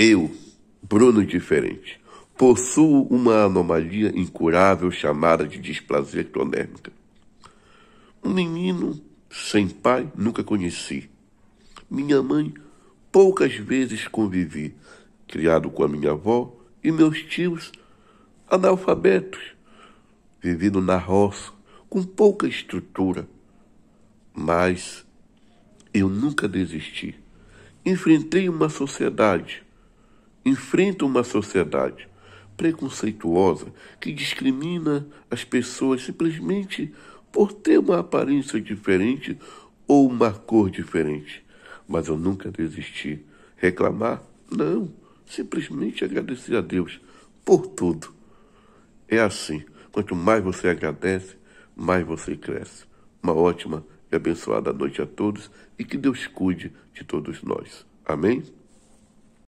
Eu, Bruno Diferente, possuo uma anomalia incurável chamada de displasia ectonômica. Um menino sem pai nunca conheci. Minha mãe poucas vezes convivi, criado com a minha avó e meus tios analfabetos, vivido na roça, com pouca estrutura. Mas eu nunca desisti. Enfrentei uma sociedade enfrenta uma sociedade preconceituosa que discrimina as pessoas simplesmente por ter uma aparência diferente ou uma cor diferente. Mas eu nunca desisti. Reclamar? Não. Simplesmente agradecer a Deus por tudo. É assim. Quanto mais você agradece, mais você cresce. Uma ótima e abençoada noite a todos e que Deus cuide de todos nós. Amém?